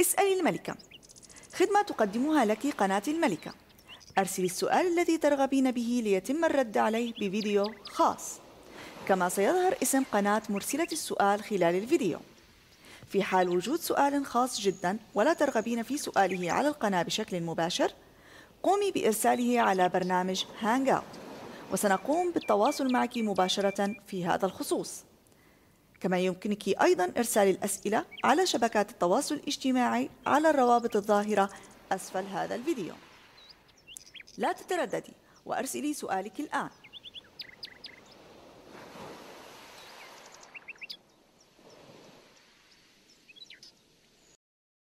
اسألي الملكة خدمة تقدمها لك قناة الملكة أرسلي السؤال الذي ترغبين به ليتم الرد عليه بفيديو خاص كما سيظهر اسم قناة مرسلة السؤال خلال الفيديو في حال وجود سؤال خاص جدا ولا ترغبين في سؤاله على القناة بشكل مباشر قومي بإرساله على برنامج هانج أوت وسنقوم بالتواصل معك مباشرة في هذا الخصوص كما يمكنك أيضا إرسال الأسئلة على شبكات التواصل الاجتماعي على الروابط الظاهرة أسفل هذا الفيديو لا تترددي وأرسلي سؤالك الآن